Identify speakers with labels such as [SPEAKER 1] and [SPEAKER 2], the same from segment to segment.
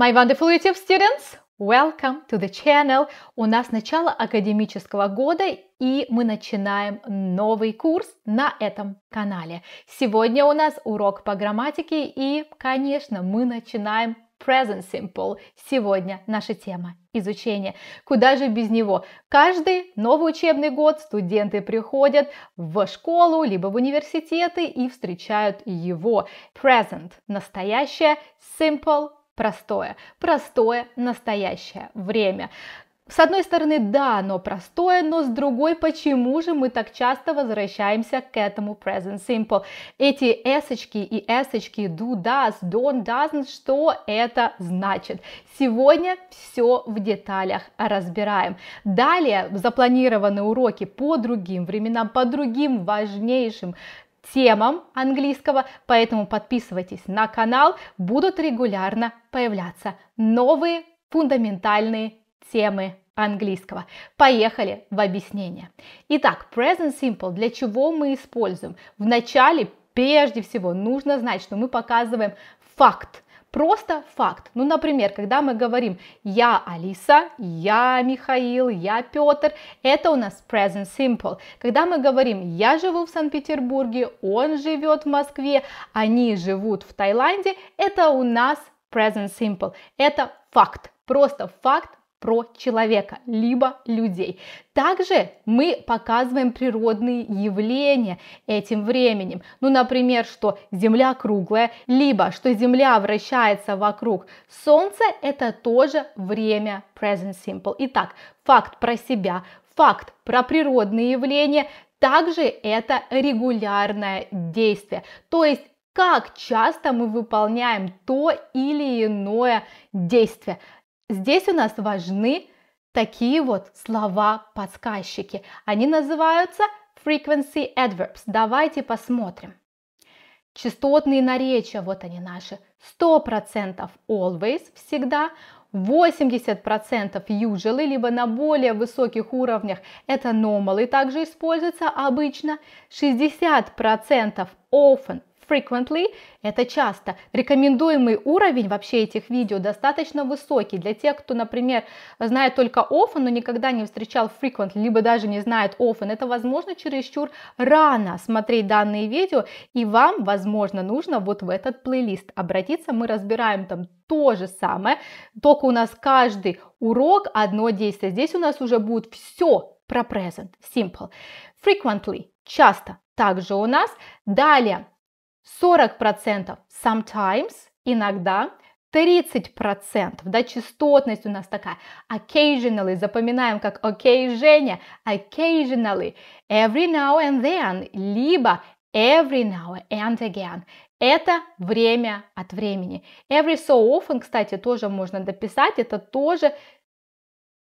[SPEAKER 1] My wonderful YouTube students, welcome to the channel. У нас начало академического года, и мы начинаем новый курс на этом канале. Сегодня у нас урок по грамматике, и, конечно, мы начинаем present simple. Сегодня наша тема изучения. Куда же без него? Каждый новый учебный год студенты приходят в школу, либо в университеты и встречают его. Present – настоящее, simple простое. Простое настоящее время. С одной стороны, да, оно простое, но с другой, почему же мы так часто возвращаемся к этому present simple? Эти эсочки и эсочки do, does, don't, doesn't, что это значит? Сегодня все в деталях разбираем. Далее запланированы уроки по другим временам, по другим важнейшим темам английского, поэтому подписывайтесь на канал, будут регулярно появляться новые фундаментальные темы английского. Поехали в объяснение. Итак, present simple для чего мы используем? Вначале, прежде всего нужно знать, что мы показываем факт, Просто факт. Ну, например, когда мы говорим «я Алиса», «я Михаил», «я Петр», это у нас present simple. Когда мы говорим «я живу в Санкт-Петербурге», «он живет в Москве», «они живут в Таиланде», это у нас present simple. Это факт. Просто факт про человека, либо людей. Также мы показываем природные явления этим временем. Ну, например, что Земля круглая, либо что Земля вращается вокруг Солнца, это тоже время present simple. Итак, факт про себя, факт про природные явления, также это регулярное действие, то есть как часто мы выполняем то или иное действие. Здесь у нас важны такие вот слова-подсказчики. Они называются frequency adverbs. Давайте посмотрим. Частотные наречия, вот они наши. 100% always, всегда. 80% usually, либо на более высоких уровнях это normally. также используется обычно. 60% often, Frequently – это часто. Рекомендуемый уровень вообще этих видео достаточно высокий. Для тех, кто, например, знает только often, но никогда не встречал frequently, либо даже не знает often, это, возможно, чересчур рано смотреть данные видео, и вам, возможно, нужно вот в этот плейлист обратиться. Мы разбираем там то же самое, только у нас каждый урок одно действие. Здесь у нас уже будет все про present, simple. Frequently – часто, также у нас. Далее, 40% sometimes, иногда, 30%, да, частотность у нас такая. Occasionally, запоминаем как occasionally, occasionally, every now and then, либо every now and again. Это время от времени. Every so often, кстати, тоже можно дописать, это тоже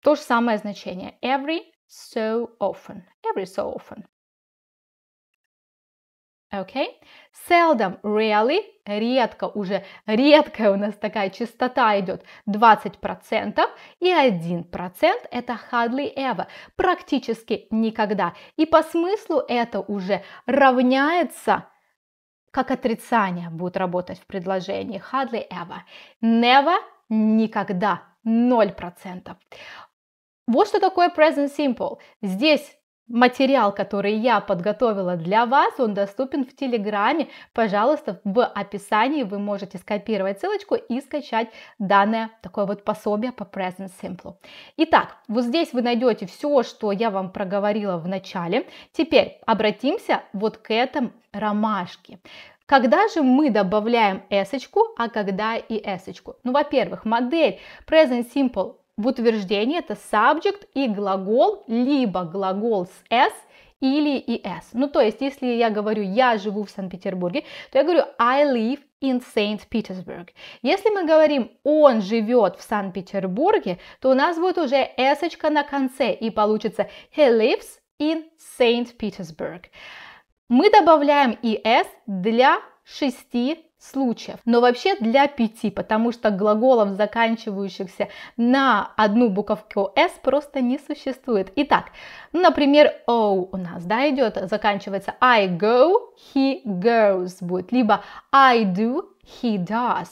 [SPEAKER 1] то же самое значение. Every so often. Every so often. Okay? Seldom, really, редко уже, редкая у нас такая частота идет 20% и 1% это hardly ever, практически никогда. И по смыслу это уже равняется как отрицание будет работать в предложении hardly ever. Never – никогда, 0%. Вот что такое present simple. Здесь Материал, который я подготовила для вас, он доступен в Телеграме. Пожалуйста, в описании вы можете скопировать ссылочку и скачать данное такое вот пособие по Present Simple. Итак, вот здесь вы найдете все, что я вам проговорила в начале. Теперь обратимся вот к этому ромашке. Когда же мы добавляем s а когда и s -очку? Ну, во-первых, модель Present Simple в утверждении это subject и глагол, либо глагол с s или is. Ну, то есть, если я говорю «я живу в Санкт-Петербурге», то я говорю «I live in St. Petersburg». Если мы говорим «он живет в Санкт-Петербурге», то у нас будет уже s на конце, и получится «he lives in St. Petersburg». Мы добавляем и s для шести случаев, но вообще для пяти, потому что глаголов, заканчивающихся на одну буковку s просто не существует. Итак, например, o «Oh» у нас, да, идет, заканчивается I go, he goes будет, либо I do, he does.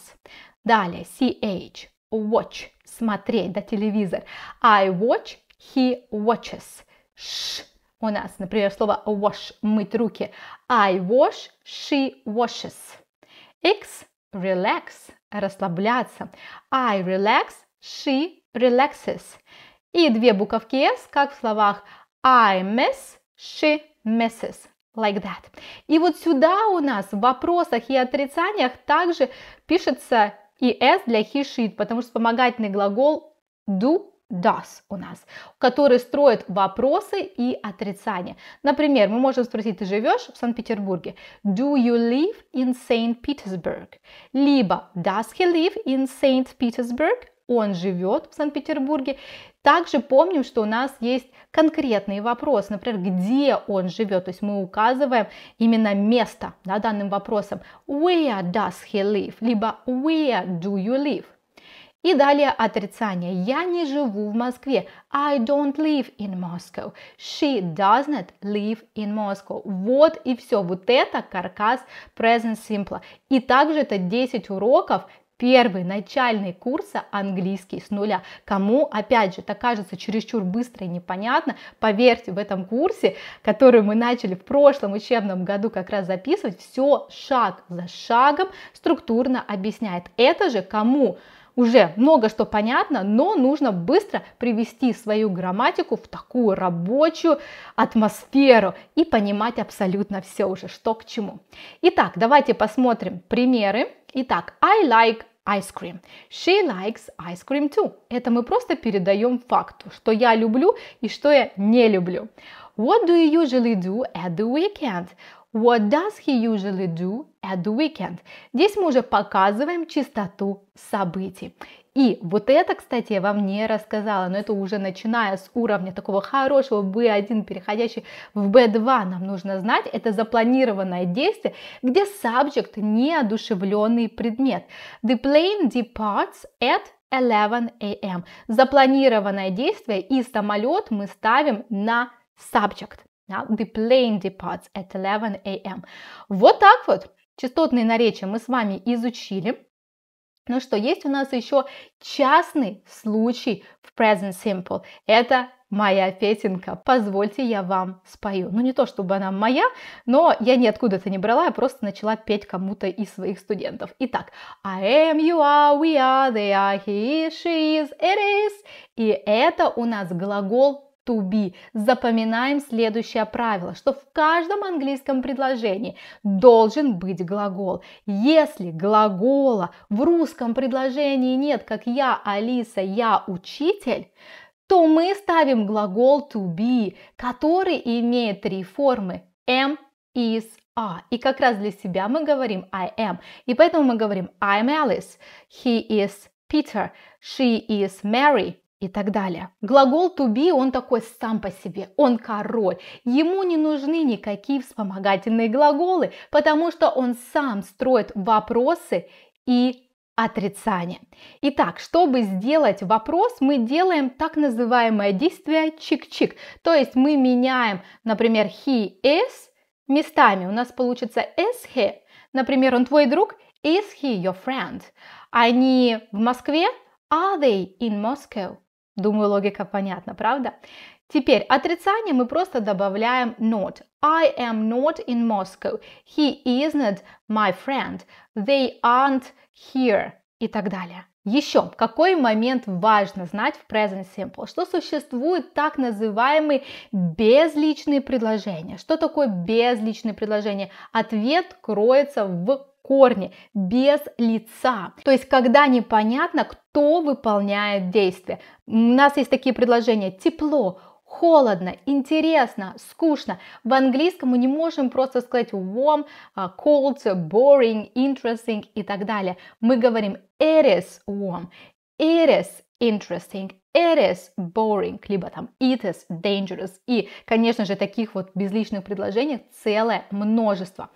[SPEAKER 1] Далее, ch, watch, смотреть, да, телевизор. I watch, he watches. Ш у нас, например, слово wash, мыть руки. I wash, she washes. X – relax – расслабляться. I relax, she relaxes. И две буковки S, как в словах I miss, she misses. Like that. И вот сюда у нас в вопросах и отрицаниях также пишется и S для he, she, потому что вспомогательный глагол do does у нас, который строит вопросы и отрицания. Например, мы можем спросить, ты живешь в Санкт-Петербурге? Do you live in St. Petersburg? Либо does he live in St. Petersburg? Он живет в Санкт-Петербурге. Также помним, что у нас есть конкретный вопрос, например, где он живет, то есть мы указываем именно место да, данным вопросом. Where does he live? Либо where do you live? И далее отрицание. Я не живу в Москве. I don't live in Moscow. She does not live in Moscow. Вот и все. Вот это каркас present simple. И также это 10 уроков первый начальный курса английский с нуля. Кому, опять же, это кажется чересчур быстро и непонятно, поверьте, в этом курсе, который мы начали в прошлом учебном году как раз записывать, все шаг за шагом структурно объясняет. Это же кому уже много что понятно, но нужно быстро привести свою грамматику в такую рабочую атмосферу и понимать абсолютно все уже, что к чему. Итак, давайте посмотрим примеры. Итак, I like ice cream. She likes ice cream too. Это мы просто передаем факту, что я люблю и что я не люблю. What do you usually do at the weekend? What does he usually do at the weekend? Здесь мы уже показываем частоту событий. И вот это, кстати, я вам не рассказала, но это уже начиная с уровня такого хорошего B1, переходящий в B2, нам нужно знать, это запланированное действие, где subject – неодушевленный предмет. The plane departs at 11 a.m. Запланированное действие и самолет мы ставим на subject. Now the plane departs at 11 a.m. Вот так вот частотные наречия мы с вами изучили. Ну что, есть у нас еще частный случай в present simple. Это моя песенка. Позвольте, я вам спою. Ну, не то чтобы она моя, но я ниоткуда это не брала, я просто начала петь кому-то из своих студентов. Итак, I am, you are, we are, they are, he is, she is, it is. И это у нас глагол to be. Запоминаем следующее правило, что в каждом английском предложении должен быть глагол. Если глагола в русском предложении нет, как я, Алиса, я учитель, то мы ставим глагол to be, который имеет три формы am, is, а. И как раз для себя мы говорим I am. И поэтому мы говорим I'm Alice, he is Peter, she is Mary, и так далее. Глагол to be, он такой сам по себе, он король. Ему не нужны никакие вспомогательные глаголы, потому что он сам строит вопросы и отрицание. Итак, чтобы сделать вопрос, мы делаем так называемое действие чик-чик. То есть мы меняем, например, he is местами. У нас получится is he. Например, он твой друг, is he your friend? Они в Москве, are they in Moscow? Думаю, логика понятна, правда? Теперь отрицание мы просто добавляем not. I am not in Moscow. He isn't my friend. They aren't here. И так далее. Еще, какой момент важно знать в present simple? Что существует так называемые безличные предложения? Что такое безличные предложения? Ответ кроется в корне, без лица. То есть, когда непонятно, кто выполняет действие. У нас есть такие предложения «тепло», холодно, интересно, скучно. В английском мы не можем просто сказать warm, а, cold, boring, interesting и так далее. Мы говорим it is warm, it is interesting, it is boring, либо там it is dangerous. И, конечно же, таких вот безличных предложений целое множество.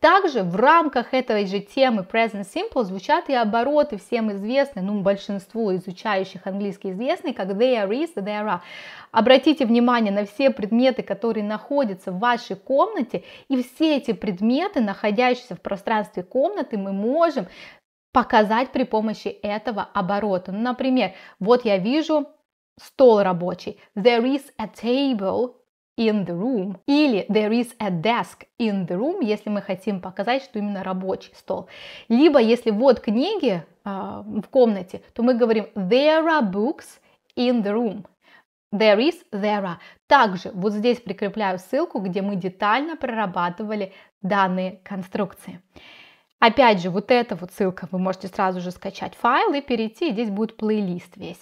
[SPEAKER 1] Также в рамках этой же темы present simple звучат и обороты, всем известны, ну, большинству изучающих английский известны, как there is, there are. Обратите внимание на все предметы, которые находятся в вашей комнате, и все эти предметы, находящиеся в пространстве комнаты, мы можем показать при помощи этого оборота. Ну, например, вот я вижу стол рабочий. There is a table in the room. Или there is a desk in the room, если мы хотим показать, что именно рабочий стол. Либо если вот книги э, в комнате, то мы говорим there are books in the room. There is, there are. Также вот здесь прикрепляю ссылку, где мы детально прорабатывали данные конструкции. Опять же, вот эта вот ссылка, вы можете сразу же скачать файл и перейти, и здесь будет плейлист весь.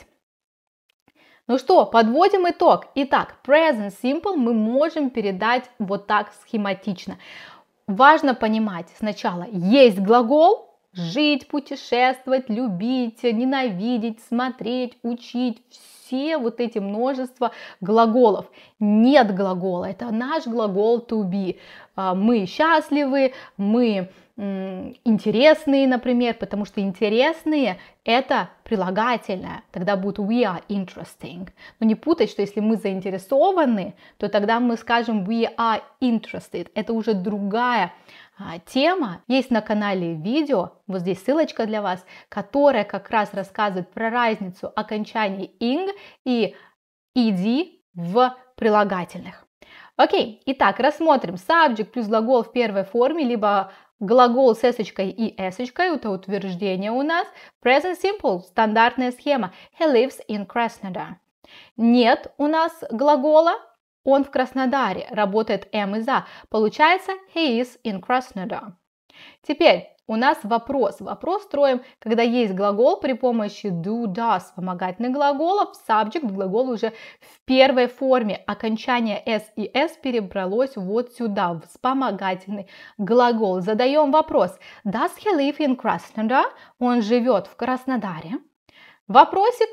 [SPEAKER 1] Ну что, подводим итог. Итак, present simple мы можем передать вот так схематично. Важно понимать сначала, есть глагол, жить, путешествовать, любить, ненавидеть, смотреть, учить, все вот эти множество глаголов. Нет глагола, это наш глагол to be. А, мы счастливы, мы интересные, например, потому что интересные – это прилагательное, тогда будет we are interesting. Но не путать, что если мы заинтересованы, то тогда мы скажем we are interested. Это уже другая а, тема. Есть на канале видео, вот здесь ссылочка для вас, которая как раз рассказывает про разницу окончаний ing и ed в прилагательных. Окей, итак, рассмотрим subject плюс глагол в первой форме, либо Глагол с эсочкой и эсочкой – это утверждение у нас. Present simple – стандартная схема. He lives in Krasnodar. Нет у нас глагола, он в Краснодаре, работает am и за. Получается, he is in Krasnodar. Теперь, у нас вопрос. Вопрос строим, когда есть глагол при помощи do, does, вспомогательных глаголов, subject, глагол уже в первой форме. Окончание s и s перебралось вот сюда, в вспомогательный глагол. Задаем вопрос. Does he live in Krasnodar? Он живет в Краснодаре. Вопросик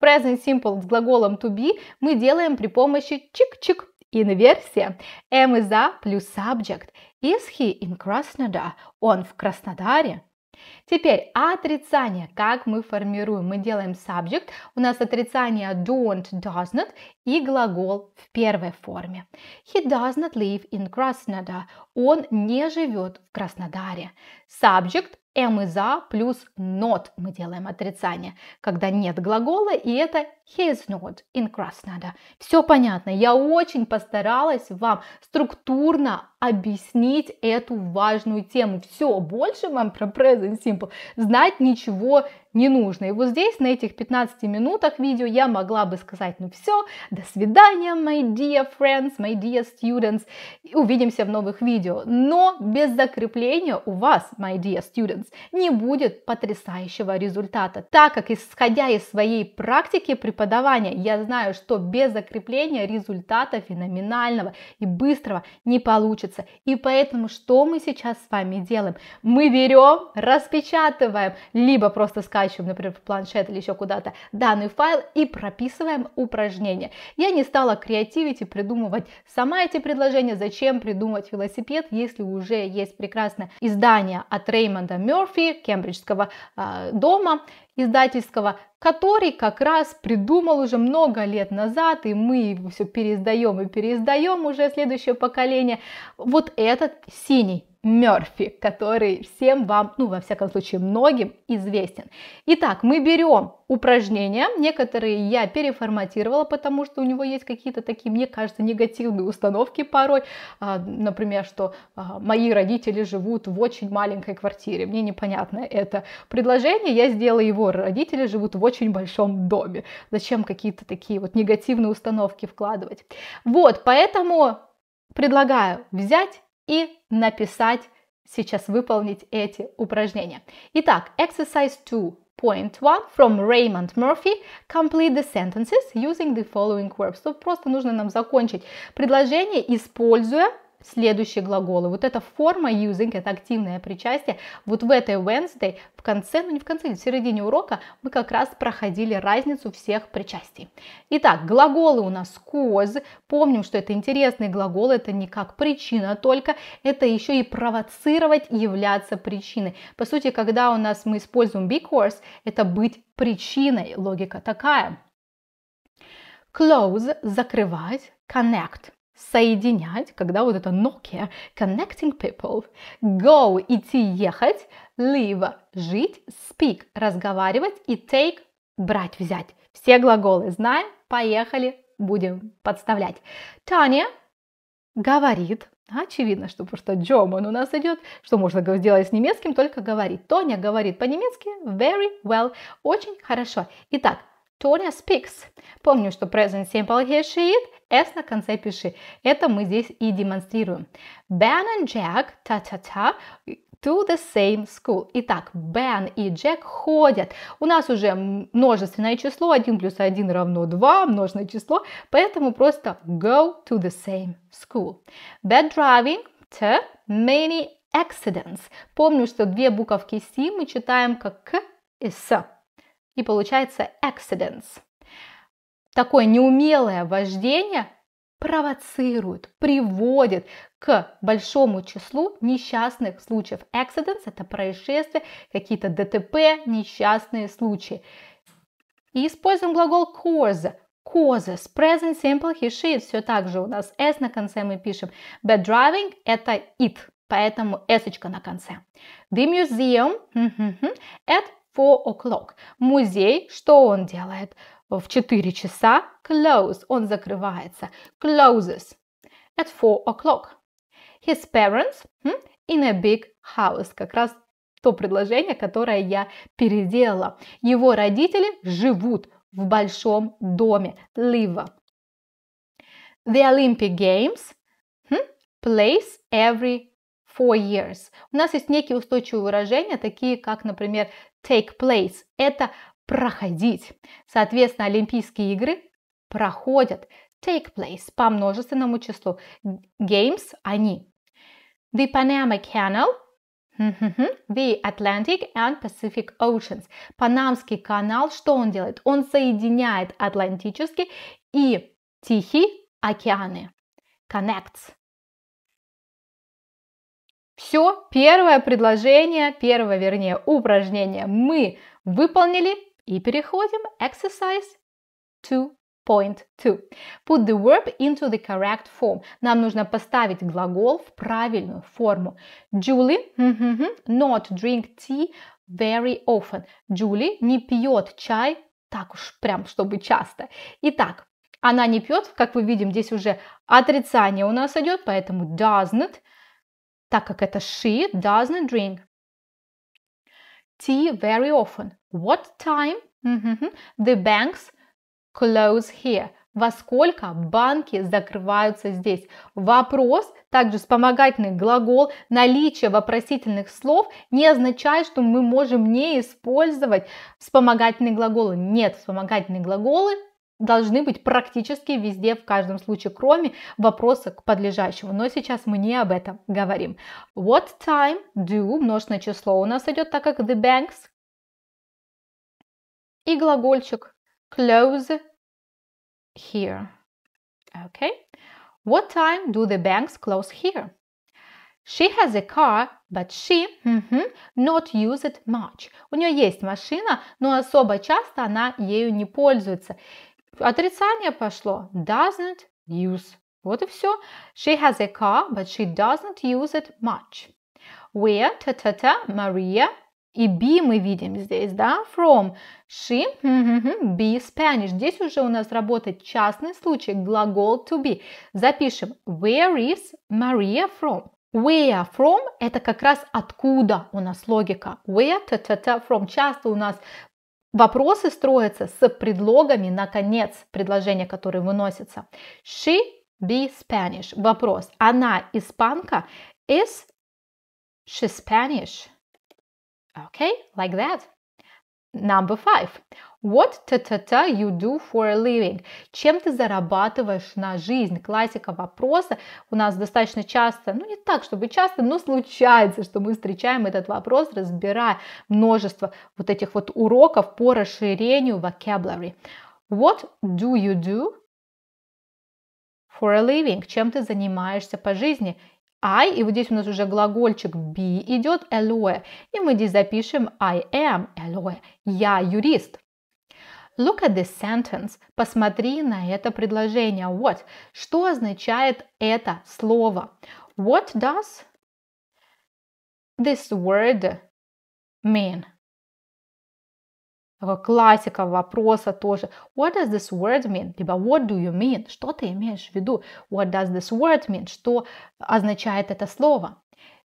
[SPEAKER 1] present simple с глаголом to be мы делаем при помощи чик-чик Инверсия. Am is за плюс subject. Is he in Krasnodar? Он в Краснодаре. Теперь отрицание. Как мы формируем? Мы делаем subject. У нас отрицание don't, does not и глагол в первой форме. He does not live in Krasnodar. Он не живет в Краснодаре. Subject am и за плюс not мы делаем отрицание, когда нет глагола, и это He is not. In crust Все понятно. Я очень постаралась вам структурно объяснить эту важную тему. Все, больше вам про present simple знать ничего не нужно. И вот здесь, на этих 15 минутах видео, я могла бы сказать, ну все, до свидания, my dear friends, my dear students, и увидимся в новых видео. Но без закрепления у вас, my dear students, не будет потрясающего результата, так как исходя из своей практики, при преподавания. Я знаю, что без закрепления результата феноменального и быстрого не получится. И поэтому что мы сейчас с вами делаем? Мы берем, распечатываем, либо просто скачиваем, например, в планшет или еще куда-то данный файл и прописываем упражнение. Я не стала креативить и придумывать сама эти предложения, зачем придумать велосипед, если уже есть прекрасное издание от Реймонда Мерфи, кембриджского э, дома, издательского, который как раз придумал уже много лет назад, и мы его все переиздаем и переиздаем уже следующее поколение, вот этот синий. Мерфи, который всем вам, ну, во всяком случае, многим известен. Итак, мы берем упражнения, некоторые я переформатировала, потому что у него есть какие-то такие, мне кажется, негативные установки порой, а, например, что а, мои родители живут в очень маленькой квартире, мне непонятно это предложение, я сделала его, родители живут в очень большом доме, зачем какие-то такие вот негативные установки вкладывать. Вот, поэтому предлагаю взять и написать, сейчас выполнить эти упражнения. Итак, exercise 2. Point 1 from Raymond Murphy. Complete the sentences using the following verbs. Тут просто нужно нам закончить предложение, используя следующие глаголы. Вот эта форма using, это активное причастие, вот в этой Wednesday, в конце, ну не в конце, в середине урока мы как раз проходили разницу всех причастий. Итак, глаголы у нас cause, помним, что это интересный глагол, это не как причина только, это еще и провоцировать, являться причиной. По сути, когда у нас мы используем be cause, это быть причиной, логика такая. Close – закрывать, connect – соединять, когда вот это Nokia, connecting people, go, идти, ехать, live, жить, speak, разговаривать и take, брать, взять. Все глаголы знаем, поехали, будем подставлять. Таня говорит, очевидно, что, потому что Джоман у нас идет, что можно сделать с немецким, только говорит. Тоня говорит по-немецки very well, очень хорошо. Итак, Тоня speaks. Помню, что present simple he, she, it. S на конце пиши. Это мы здесь и демонстрируем. Ben and Jack, та-та-та, to the same school. Итак, Ben и Jack ходят. У нас уже множественное число, 1 плюс 1 равно 2, множное число, поэтому просто go to the same school. Bad driving, to many accidents. Помню, что две буковки C мы читаем как К и С и получается accidents. Такое неумелое вождение провоцирует, приводит к большому числу несчастных случаев. Accidents – это происшествия, какие-то ДТП, несчастные случаи. И используем глагол cause causes. Present simple he, she, it. все так же у нас s на конце мы пишем. Bad driving – это it, поэтому s на конце. The museum at 4 o'clock. Музей, что он делает? В 4 часа close, он закрывается. Closes at 4 o'clock. His parents хм, in a big house. Как раз то предложение, которое я переделала. Его родители живут в большом доме. Live. The Olympic Games хм, place every four years. У нас есть некие устойчивые выражения, такие как, например, take place. Это проходить. Соответственно, Олимпийские игры проходят. Take place по множественному числу. Games – они. The Panama Canal The Atlantic and Pacific Oceans. Панамский канал, что он делает? Он соединяет Атлантический и Тихий океаны. Connects. Все, первое предложение, первое, вернее, упражнение мы выполнили и переходим exercise 2.2. Put the verb into the correct form. Нам нужно поставить глагол в правильную форму. Julie not drink tea very often. Julie не пьет чай так уж прям, чтобы часто. Итак, она не пьет, как вы видим, здесь уже отрицание у нас идет, поэтому doesn't – так как это she doesn't drink. Tea very often. What time the banks close here? Во сколько банки закрываются здесь? Вопрос, также вспомогательный глагол, наличие вопросительных слов не означает, что мы можем не использовать вспомогательные глаголы. Нет, вспомогательные глаголы должны быть практически везде, в каждом случае, кроме вопроса к подлежащему. Но сейчас мы не об этом говорим. What time do, множное число у нас идет, так как the banks. И глагольчик close here. Okay. What time do the banks close here? She has a car, but she mm-hmm, not use it much. У нее есть машина, но особо часто она ею не пользуется. Отрицание пошло. Doesn't use. Вот и все. She has a car, but she doesn't use it much. Where, ta-ta-ta, Maria. И be мы видим здесь, да, from. She, be Spanish. Здесь уже у нас работает частный случай, глагол to be. Запишем. Where is Maria from? Where from – это как раз откуда у нас логика. Where, ta-ta-ta, from. Часто у нас Вопросы строятся с предлогами на конец предложения, которые выносятся. She be Spanish. Вопрос. Она испанка. Is she Spanish? Okay, like that. Number five. What ta-ta-ta you do for a living? Чем ты зарабатываешь на жизнь? Классика вопроса у нас достаточно часто, ну не так, чтобы часто, но случается, что мы встречаем этот вопрос, разбирая множество вот этих вот уроков по расширению vocabulary. What do you do for a living? Чем ты занимаешься по жизни? I, и вот здесь у нас уже глагольчик be идет Элоэ. E, и мы здесь запишем I am Элоэ. E, я юрист. Look at this sentence. Посмотри на это предложение. What? Что означает это слово? What does this word mean? классика вопроса тоже. What does this word mean? Либо what do you mean? Что ты имеешь в виду? What does this word mean? Что означает это слово?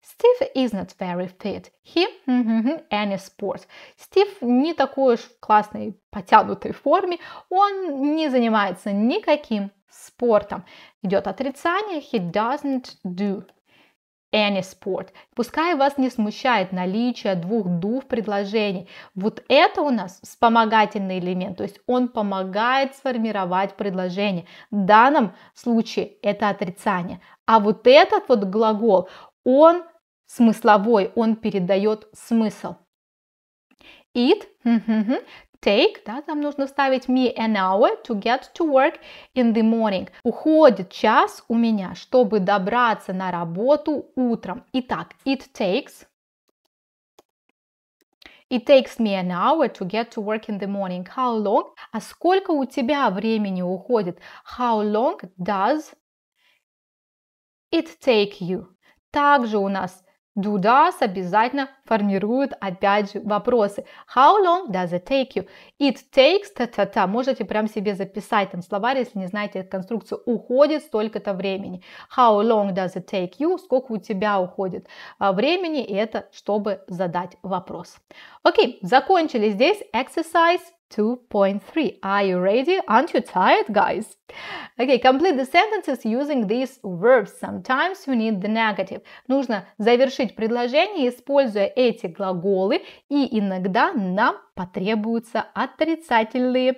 [SPEAKER 1] Steve is not very fit. He any sport. Стив не такой уж классной потянутой форме. Он не занимается никаким спортом. Идет отрицание. He doesn't do AnySport. Пускай вас не смущает наличие двух дув предложений. Вот это у нас вспомогательный элемент, то есть он помогает сформировать предложение. В данном случае это отрицание. А вот этот вот глагол, он смысловой, он передает смысл. It take, да, там нужно вставить me an hour to get to work in the morning. Уходит час у меня, чтобы добраться на работу утром. Итак, it takes It takes me an hour to get to work in the morning. How long? А сколько у тебя времени уходит? How long does it take you? Также у нас Do does обязательно формируют опять же вопросы. How long does it take you? It takes та-та-та. Можете прям себе записать там словарь, если не знаете конструкцию. Уходит столько-то времени. How long does it take you? Сколько у тебя уходит а, времени? И это чтобы задать вопрос. Окей, закончили здесь exercise 2.3. Are you ready? Aren't you tired, guys? Okay, complete the sentences using these verbs. Sometimes you need the negative. Нужно завершить предложение, используя эти глаголы, и иногда нам потребуются отрицательные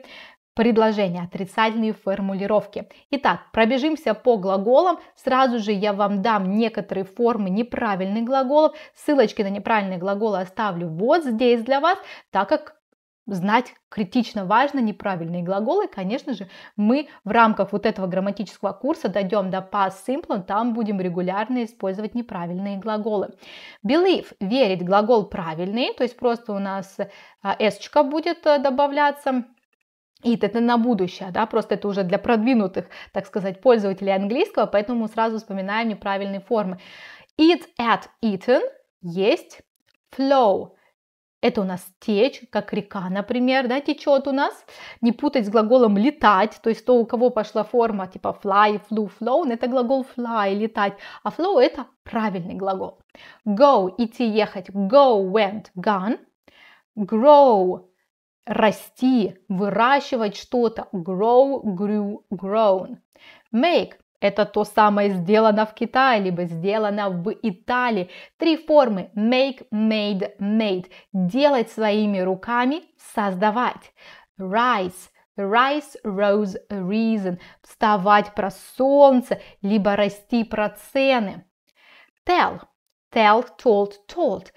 [SPEAKER 1] предложения, отрицательные формулировки. Итак, пробежимся по глаголам. Сразу же я вам дам некоторые формы неправильных глаголов. Ссылочки на неправильные глаголы оставлю вот здесь для вас, так как знать критично важно неправильные глаголы. Конечно же, мы в рамках вот этого грамматического курса дойдем до past simple, там будем регулярно использовать неправильные глаголы. Believe – верить, глагол правильный, то есть просто у нас s а, будет э, добавляться, It это на будущее, да, просто это уже для продвинутых, так сказать, пользователей английского, поэтому сразу вспоминаем неправильные формы. Eat at eaten – есть, flow это у нас течь, как река, например, да, течет у нас. Не путать с глаголом летать, то есть то, у кого пошла форма типа fly, flew, flown, это глагол fly, летать, а flow это правильный глагол. Go, идти, ехать, go, went, gone. Grow, расти, выращивать что-то, grow, grew, grown. Make, это то самое сделано в Китае, либо сделано в Италии. Три формы make, made, made. Делать своими руками, создавать. Rise. Rise, rose, reason. Вставать про солнце, либо расти про цены. Tell. Tell, told, told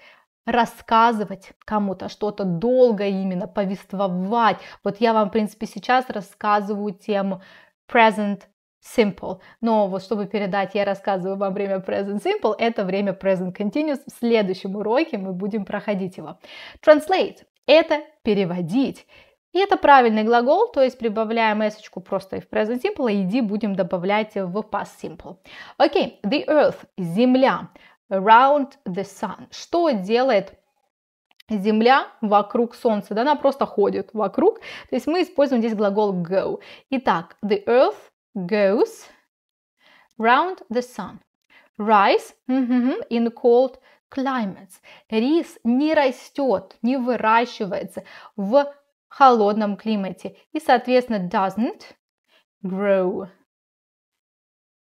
[SPEAKER 1] рассказывать кому-то что-то долго именно, повествовать. Вот я вам, в принципе, сейчас рассказываю тему present simple. Но вот чтобы передать, я рассказываю вам время present simple, это время present continuous. В следующем уроке мы будем проходить его. Translate – это переводить. И это правильный глагол, то есть прибавляем эсочку просто и в present simple, и иди будем добавлять в past simple. Окей, okay, the earth – земля, around the sun. Что делает Земля вокруг Солнца, да, она просто ходит вокруг. То есть мы используем здесь глагол go. Итак, the earth goes round the sun. Rice mm-hmm, in cold climates. Рис не растет, не выращивается в холодном климате. И, соответственно, doesn't grow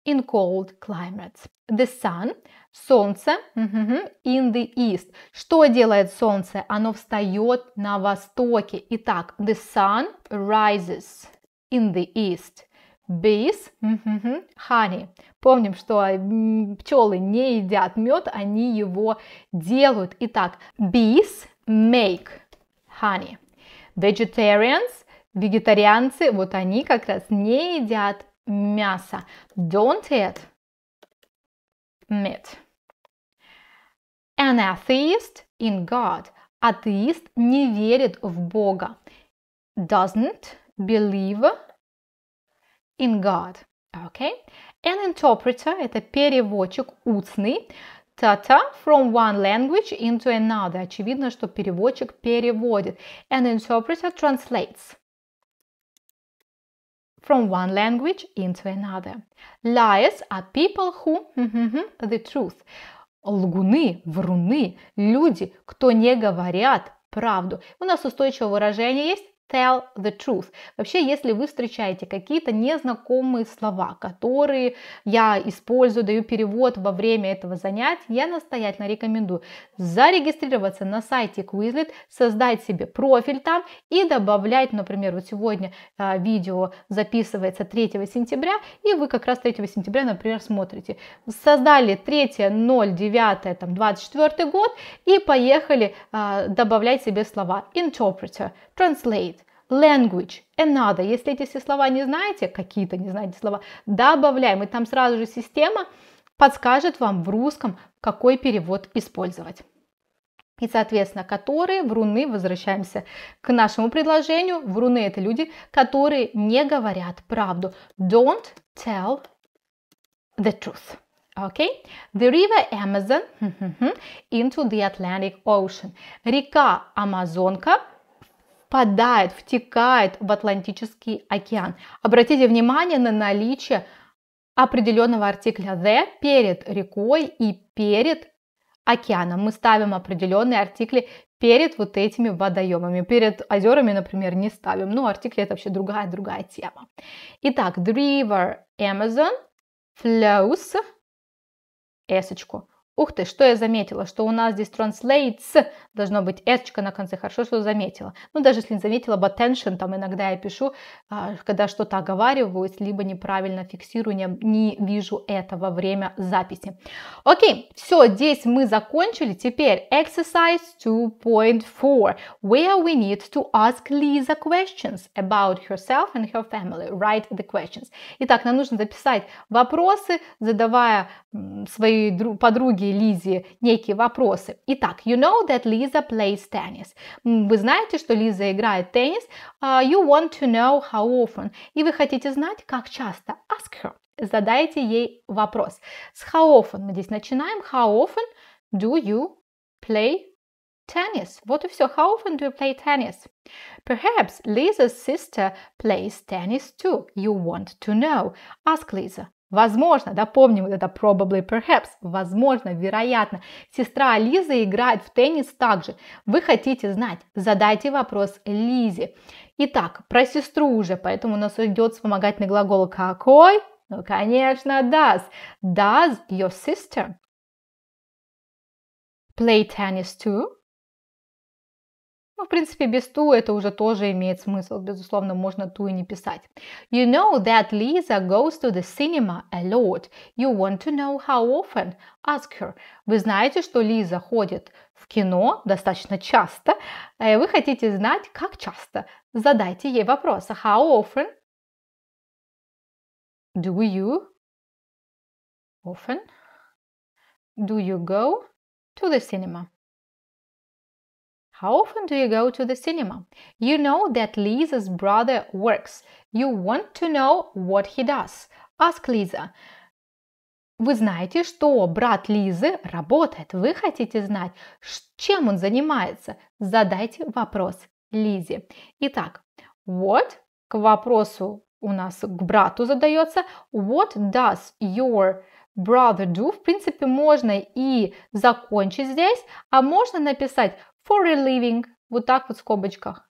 [SPEAKER 1] in cold climates. The sun, солнце, mm-hmm, in the east. Что делает солнце? Оно встает на востоке. Итак, the sun rises in the east bees, honey. Помним, что пчелы не едят мед, они его делают. Итак, bees make honey. Vegetarians, вегетарианцы, вот они как раз не едят мясо. Don't eat meat. An atheist in God. Атеист не верит в Бога. Doesn't believe in God. Okay? An interpreter – это переводчик устный. Tata from one language into another. Очевидно, что переводчик переводит. An interpreter translates from one language into another. Liars are people who the truth. Лгуны, вруны, люди, кто не говорят правду. У нас устойчивое выражение есть tell the truth. Вообще, если вы встречаете какие-то незнакомые слова, которые я использую, даю перевод во время этого занятия, я настоятельно рекомендую зарегистрироваться на сайте Quizlet, создать себе профиль там и добавлять, например, вот сегодня а, видео записывается 3 сентября, и вы как раз 3 сентября, например, смотрите. Создали 3.09, там, 24 год и поехали а, добавлять себе слова interpreter, translate, language, another. Э, Если эти все слова не знаете, какие-то не знаете слова, добавляем, и там сразу же система подскажет вам в русском, какой перевод использовать. И, соответственно, которые вруны, возвращаемся к нашему предложению, вруны это люди, которые не говорят правду. Don't tell the truth. Okay? The river Amazon into the Atlantic Ocean. Река Амазонка – впадает, втекает в Атлантический океан. Обратите внимание на наличие определенного артикля the перед рекой и перед океаном. Мы ставим определенные артикли перед вот этими водоемами. Перед озерами, например, не ставим. Ну, артикли это вообще другая-другая тема. Итак, the river Amazon flows, эсочку, Ух ты, что я заметила, что у нас здесь translates, должно быть эчка на конце, хорошо, что заметила. Ну, даже если не заметила, but attention, там иногда я пишу, а, когда что-то оговариваюсь, либо неправильно фиксирую, не, не вижу это во время записи. Окей, все, здесь мы закончили. Теперь exercise 2.4, where we need to ask Lisa questions about herself and her family. Write the questions. Итак, нам нужно записать вопросы, задавая своей подруге Лизе некие вопросы. Итак, you know that Lisa plays tennis. Вы знаете, что Лиза играет в теннис. Uh, you want to know how often. И вы хотите знать, как часто. Ask her. Задайте ей вопрос. С how often мы здесь начинаем. How often do you play tennis. Вот и все. How often do you play tennis? Perhaps Lisa's sister plays tennis too. You want to know. Ask Lisa. Возможно, да, помним вот это probably, perhaps, возможно, вероятно, сестра Лизы играет в теннис также. Вы хотите знать? Задайте вопрос Лизе. Итак, про сестру уже, поэтому у нас идет вспомогательный глагол какой? Ну, конечно, does. Does your sister play tennis too? Ну, в принципе, без ту это уже тоже имеет смысл. Безусловно, можно ту и не писать. You know that Lisa goes to the cinema a lot. You want to know how often? Ask her. Вы знаете, что Лиза ходит в кино достаточно часто. А вы хотите знать, как часто? Задайте ей вопрос. How often do you often do you go to the cinema? How often do you go to the cinema? You know that Lisa's brother works. You want to know what he does. Ask Lisa. Вы знаете, что брат Лизы работает. Вы хотите знать, чем он занимается? Задайте вопрос Лизе. Итак, what к вопросу у нас к брату задается. What does your brother do? В принципе, можно и закончить здесь, а можно написать for a living, вот так вот в скобочках.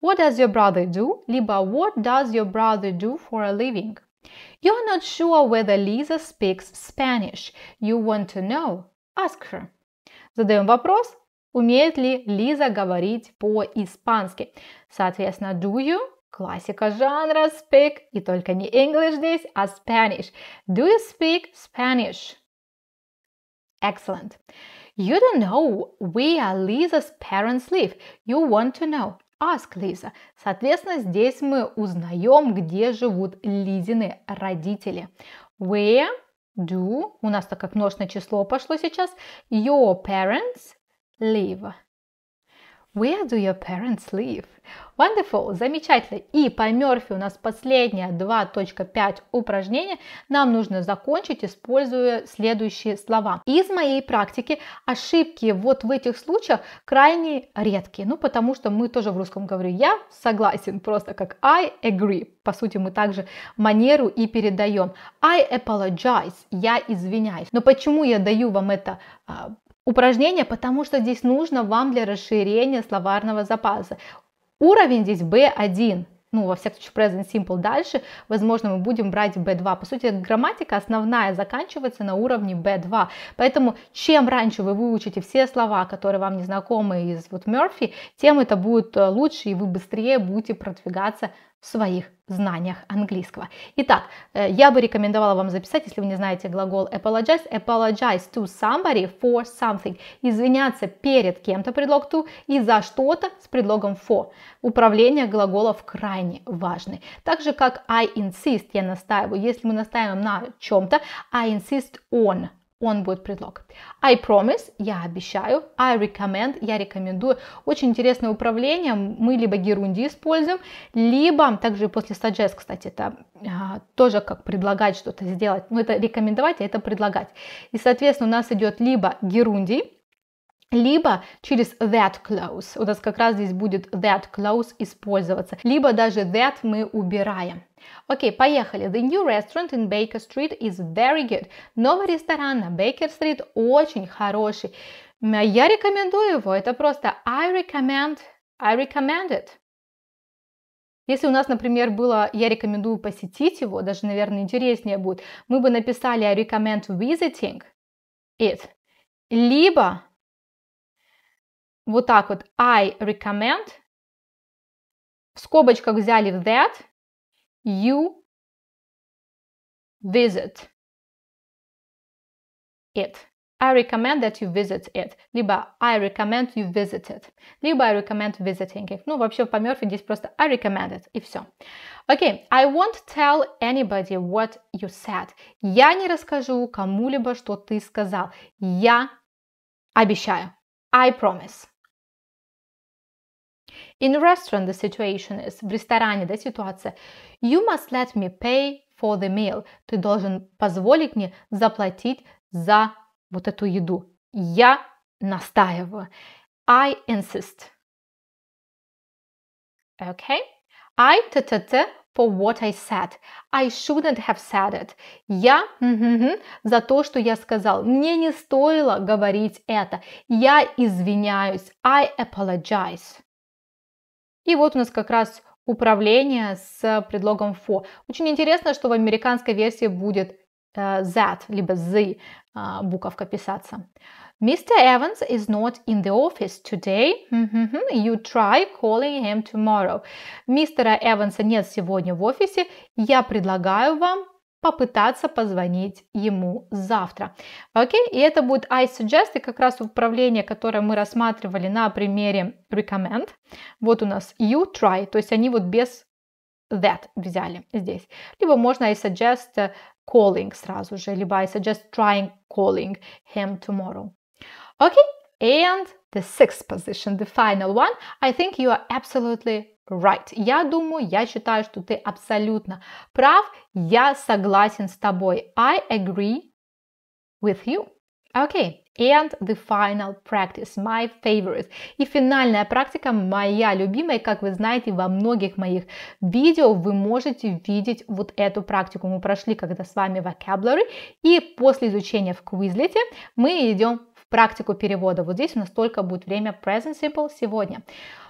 [SPEAKER 1] What does your brother do? Либо what does your brother do for a living? You're not sure whether Lisa speaks Spanish. You want to know? Ask her. Задаем вопрос, умеет ли Лиза говорить по-испански. Соответственно, do you Классика жанра speak и только не English здесь, а Spanish. Do you speak Spanish? Excellent. You don't know where Лиза's parents live. You want to know. Ask Lisa. Соответственно, здесь мы узнаем, где живут Лизины родители. Where do, у нас так как множное число пошло сейчас, your parents live. Where do your parents live? Wonderful, замечательно. И по Мерфи у нас последнее 2.5 упражнение. Нам нужно закончить, используя следующие слова. Из моей практики ошибки вот в этих случаях крайне редкие. Ну, потому что мы тоже в русском говорю «я согласен», просто как «I agree». По сути, мы также манеру и передаем. I apologize, я извиняюсь. Но почему я даю вам это а, упражнение, потому что здесь нужно вам для расширения словарного запаса. Уровень здесь B1, ну, во всяком случае, present simple дальше, возможно, мы будем брать B2. По сути, грамматика основная заканчивается на уровне B2. Поэтому чем раньше вы выучите все слова, которые вам не знакомы из вот Мерфи, тем это будет э, лучше, и вы быстрее будете продвигаться в своих знаниях английского. Итак, э, я бы рекомендовала вам записать, если вы не знаете глагол apologize, apologize to somebody for something. Извиняться перед кем-то предлог to и за что-то с предлогом for. Управление глаголов крайне важны. Так же как I insist, я настаиваю. Если мы настаиваем на чем-то, I insist on он будет предлог. I promise, я обещаю. I recommend, я рекомендую. Очень интересное управление, мы либо герунди используем, либо, также после suggest, кстати, это а, тоже как предлагать что-то сделать. Ну, это рекомендовать, а это предлагать. И, соответственно, у нас идет либо герунди, либо через that close. У нас как раз здесь будет that close использоваться. Либо даже that мы убираем. Окей, поехали. The new restaurant in Baker Street is very good. Новый ресторан на Baker Street очень хороший. Я рекомендую его. Это просто I recommend, I recommend it. Если у нас, например, было «я рекомендую посетить его», даже, наверное, интереснее будет, мы бы написали «I recommend visiting it», либо вот так вот I recommend, в скобочках взяли that, you visit it. I recommend that you visit it. Либо I recommend you visit it. Либо I recommend visiting it. Ну, вообще по Мерфи здесь просто I recommend it. И все. Окей. Okay. I won't tell anybody what you said. Я не расскажу кому-либо, что ты сказал. Я обещаю. I promise. In restaurant the situation is в ресторане, да, ситуация. You must let me pay for the meal. Ты должен позволить мне заплатить за вот эту еду. Я настаиваю. I insist. Okay? I t t t for what I said. I shouldn't have said it. Я за то, что я сказал. Мне не стоило говорить это. Я извиняюсь. I apologize. И вот у нас как раз управление с предлогом for. Очень интересно, что в американской версии будет э, that, либо the а, буковка писаться. Mr. Evans is not in the office today. You try calling him tomorrow. Мистера Эванса нет сегодня в офисе. Я предлагаю вам попытаться позвонить ему завтра. Окей, и это будет I suggest, и как раз управление, которое мы рассматривали на примере recommend. Вот у нас you try, то есть они вот без that взяли здесь. Либо можно I suggest calling сразу же, либо I suggest trying calling him tomorrow. Окей, And the sixth position, the final one, I think you are absolutely right. Я думаю, я считаю, что ты абсолютно прав. Я согласен с тобой. I agree with you. Okay. And the final practice, my favorite. И финальная практика моя любимая. Как вы знаете, во многих моих видео вы можете видеть вот эту практику. Мы прошли когда с вами vocabulary. И после изучения в Quizlet мы идем практику перевода. Вот здесь у нас только будет время present simple сегодня.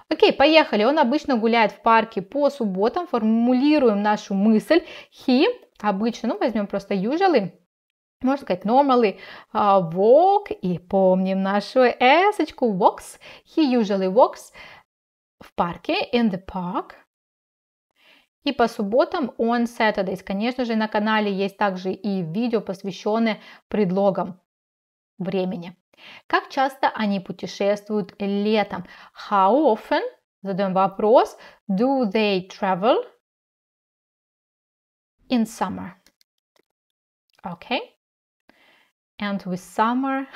[SPEAKER 1] Окей, поехали. Он обычно гуляет в парке по субботам. Формулируем нашу мысль. He обычно, ну возьмем просто usually, можно сказать normally, uh, walk, и помним нашу эсочку, walks, he usually walks в парке, in the park, и по субботам on Saturdays. Конечно же, на канале есть также и видео, посвященное предлогам времени. Как часто они путешествуют летом? How often? Задаем вопрос. Do they travel in summer? Okay. And with summer,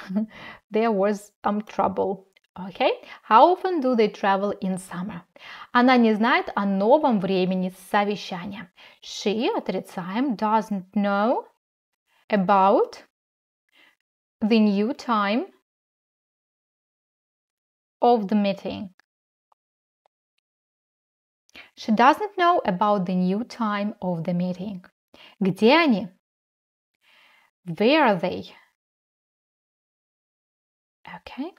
[SPEAKER 1] there was some trouble. Okay. How often do they travel in summer? Она не знает о новом времени совещания. She, отрицаем, doesn't know about the new time of the meeting. She doesn't know about the new time of the meeting. Где они? Where are they? Okay.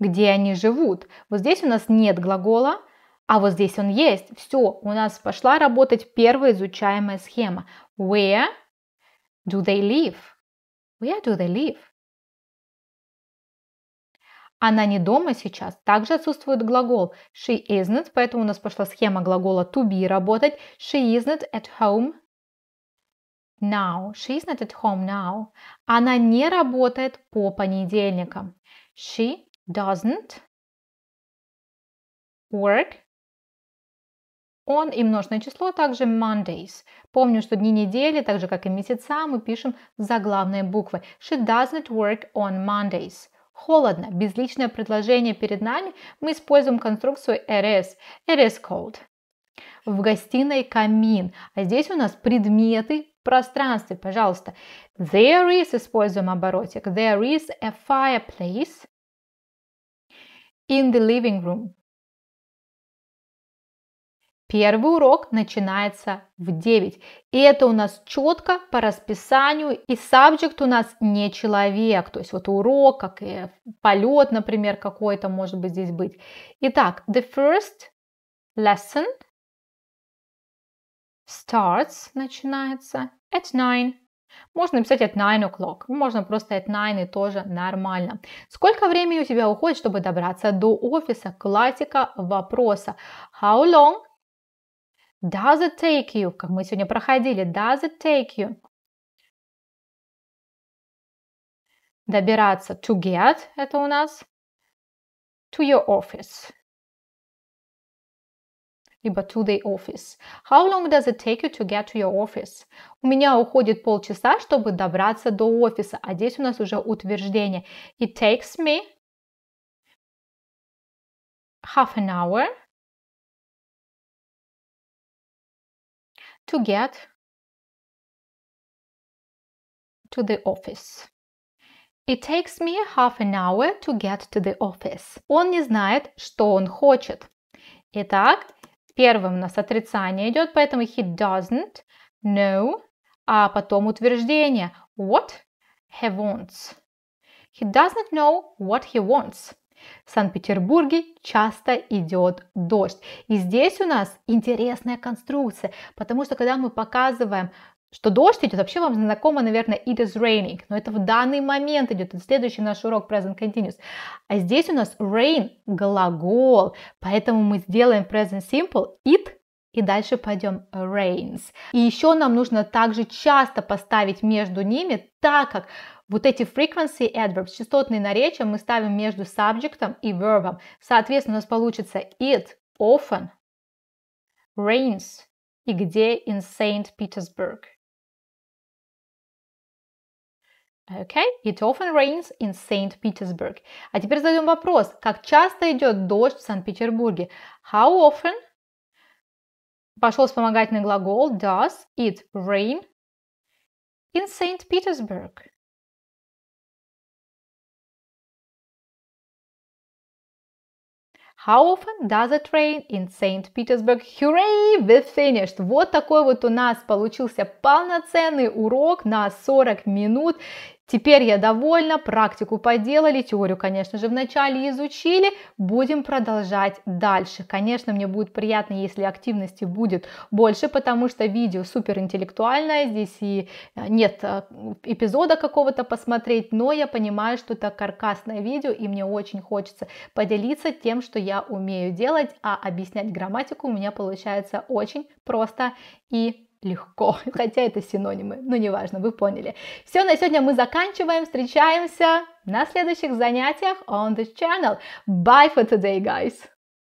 [SPEAKER 1] Где они живут? Вот здесь у нас нет глагола, а вот здесь он есть. Все, у нас пошла работать первая изучаемая схема. Where do they live? Where do they live? Она не дома сейчас. Также отсутствует глагол she isn't, поэтому у нас пошла схема глагола to be работать. She isn't at home now. She isn't at home now. Она не работает по понедельникам. She doesn't work on и множное число, а также Mondays. Помню, что дни недели, так же как и месяца, мы пишем заглавные буквы. She doesn't work on Mondays холодно, безличное предложение перед нами, мы используем конструкцию it is, it is cold. В гостиной камин, а здесь у нас предметы пространстве, пожалуйста. There is, используем оборотик. There is a fireplace in the living room. Первый урок начинается в 9. И это у нас четко по расписанию. И subject у нас не человек. То есть вот урок, как и полет, например, какой-то может быть здесь быть. Итак, the first lesson starts, начинается, at 9. Можно написать at 9 o'clock. Можно просто at 9 и тоже нормально. Сколько времени у тебя уходит, чтобы добраться до офиса? Классика вопроса. How long Does it take you? Как мы сегодня проходили. Does it take you? Добираться to get. Это у нас to your office. Либо to the office. How long does it take you to get to your office? У меня уходит полчаса, чтобы добраться до офиса. А здесь у нас уже утверждение. It takes me half an hour to get to the office. It takes me half an hour to get to the office. Он не знает, что он хочет. Итак, первым у нас отрицание идет, поэтому he doesn't know, а потом утверждение what he wants. He doesn't know what he wants. В Санкт-Петербурге часто идет дождь. И здесь у нас интересная конструкция, потому что когда мы показываем что дождь идет, вообще вам знакомо, наверное, it is raining, но это в данный момент идет, это следующий наш урок present continuous. А здесь у нас rain – глагол, поэтому мы сделаем present simple it и дальше пойдем rains. И еще нам нужно также часто поставить между ними, так как вот эти frequency adverbs, частотные наречия мы ставим между subject и verb. Соответственно, у нас получится it often rains и где in St. Petersburg. Okay, it often rains in St. Petersburg. А теперь зададим вопрос, как часто идет дождь в Санкт-Петербурге? How often? Пошел вспомогательный глагол does it rain in St. Petersburg? How often does it rain in St. Petersburg? Hooray, we finished! Вот такой вот у нас получился полноценный урок на 40 минут. Теперь я довольна, практику поделали, теорию, конечно же, вначале изучили, будем продолжать дальше. Конечно, мне будет приятно, если активности будет больше, потому что видео суперинтеллектуальное, здесь и э, нет э, эпизода какого-то посмотреть, но я понимаю, что это каркасное видео, и мне очень хочется поделиться тем, что я умею делать, а объяснять грамматику у меня получается очень просто и легко, хотя это синонимы, но ну, неважно, вы поняли. Все, на сегодня мы заканчиваем, встречаемся на следующих занятиях on this channel. Bye for today, guys!